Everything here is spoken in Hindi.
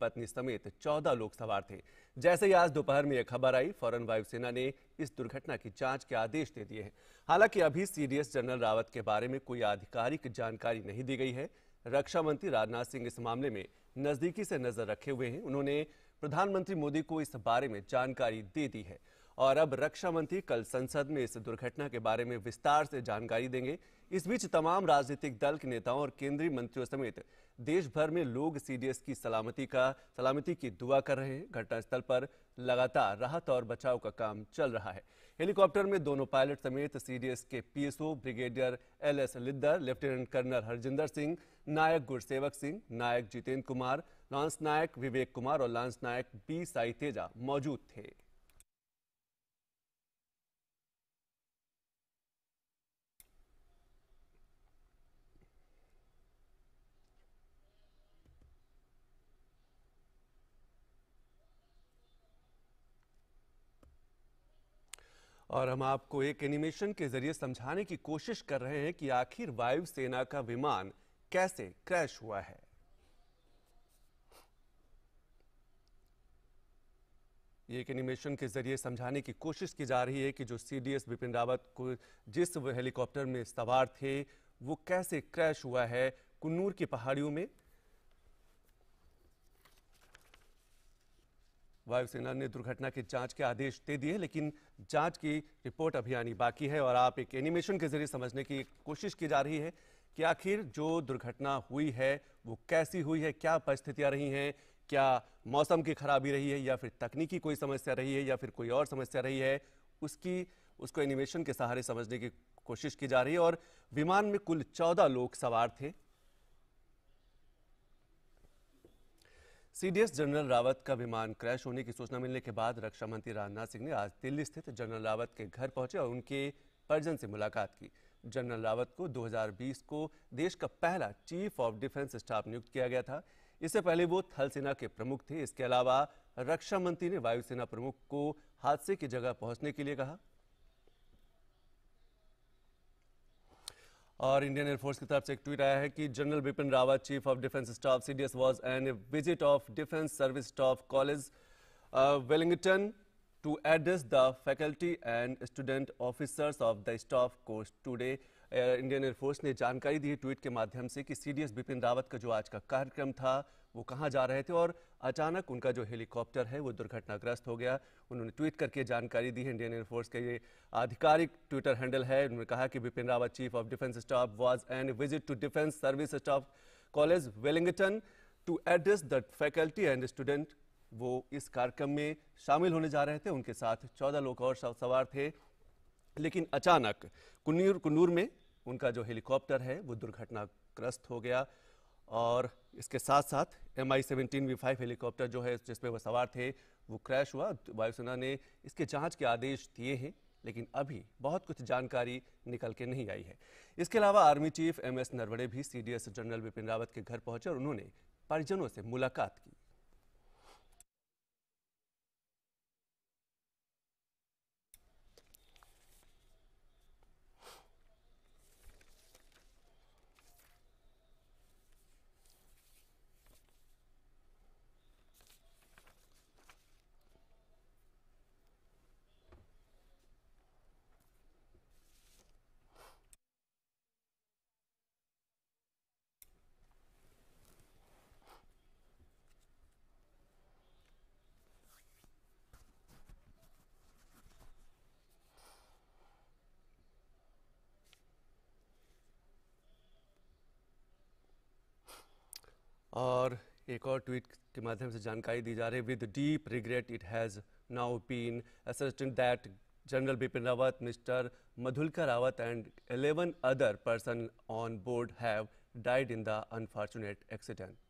पत्नी समेत 14 लोग सवार थे जैसे ही आज दोपहर में यह खबर आई फौरन वायुसेना ने इस दुर्घटना की जांच के आदेश दे दिए हैं हालांकि अभी सीडीएस जनरल रावत के बारे में कोई आधिकारिक जानकारी नहीं दी गई है रक्षा मंत्री राजनाथ सिंह इस मामले में नजदीकी से नजर रखे हुए हैं उन्होंने प्रधानमंत्री मोदी को इस बारे में जानकारी दे दी है और अब रक्षा मंत्री कल संसद में इस दुर्घटना के बारे में विस्तार से जानकारी देंगे इस बीच तमाम राजनीतिक दल के नेताओं और केंद्रीय मंत्रियों समेत देश भर में लोग सीडीएस की सलामती का सलामती की दुआ कर रहे हैं घटनास्थल पर लगातार राहत और बचाव का काम चल रहा है हेलीकॉप्टर में दोनों पायलट समेत सीडीएस के PSO brigadier L S Lidder lieutenant colonel Harjinder Singh naik Gursewak Singh naik Jitendra Kumar lance naik Vivek Kumar और लांस नायक बी साई तेजा मौजूद थे और हम आपको एक एनिमेशन के जरिए समझाने की कोशिश कर रहे हैं कि आखिर वायुसेना का विमान कैसे क्रैश हुआ है ये एक एनिमेशन के जरिए समझाने की कोशिश की जा रही है कि जो सीडीएस बिपिन रावत को जिस हेलीकॉप्टर में सवार थे वो कैसे क्रैश हुआ है कुन्नूर की पहाड़ियों में वायुसेना ने दुर्घटना की जांच के आदेश दे दिए लेकिन जांच की रिपोर्ट अभी आनी बाकी है और आप एक एनिमेशन के जरिए समझने की कोशिश की जा रही है कि आखिर जो दुर्घटना हुई है वो कैसी हुई है क्या परिस्थितियाँ रही हैं क्या मौसम की खराबी रही है या फिर तकनीकी कोई समस्या रही है या फिर कोई और समस्या रही है उसकी उसको एनिमेशन के सहारे समझने की कोशिश की जा रही है और विमान में कुल चौदह लोग सवार थे सीडीएस जनरल रावत का विमान क्रैश होने की सूचना मिलने के बाद रक्षा मंत्री राजनाथ सिंह ने आज दिल्ली स्थित जनरल रावत के घर पहुंचे और उनके परिजन से मुलाकात की जनरल रावत को 2020 को देश का पहला चीफ ऑफ डिफेंस स्टाफ नियुक्त किया गया था इससे पहले वो थल सेना के प्रमुख थे इसके अलावा रक्षा मंत्री ने वायुसेना प्रमुख को हादसे की जगह पहुंचने के लिए कहा और इंडियन एयरफोर्स की तरफ से एक ट्वीट आया है कि general Bipin Rawat chief of defence staff C D S was on a visit of defence service staff college Wellington to address the faculty and student officers of the staff course today Indian air force ने जानकारी दी ट्वीट के माध्यम से कि सीडीएस बिपिन रावत का जो आज का कार्यक्रम था वो कहाँ जा रहे थे और अचानक उनका जो हेलीकॉप्टर है वो दुर्घटनाग्रस्त हो गया उन्होंने ट्वीट करके जानकारी दी है इंडियन एयरफोर्स के ये आधिकारिक ट्विटर हैंडल है उन्होंने कहा कि Bipin Rawat chief of defence staff was and visit to defence service staff college Wellington to address the faculty and student वो इस कार्यक्रम में शामिल होने जा रहे थे उनके साथ चौदह लोग और सवार थे लेकिन अचानक कन्नूर कन्नूर में उनका जो हेलीकॉप्टर है वो दुर्घटनाग्रस्त हो गया और इसके साथ साथ M I seventeen V five helicopter जो है जिसमें वह सवार थे वो क्रैश हुआ वायुसेना ने इसके जांच के आदेश दिए हैं लेकिन अभी बहुत कुछ जानकारी निकल के नहीं आई है इसके अलावा army chief M S Naravane भी सी जनरल बिपिन रावत के घर पहुंचे और उन्होंने परिजनों से मुलाकात की और एक और ट्वीट के माध्यम से जानकारी दी जा रही है with deep regret it has now been assistant that general Bipin Rawat mister Madhulika Rawat and eleven other person on board have died in the unfortunate accident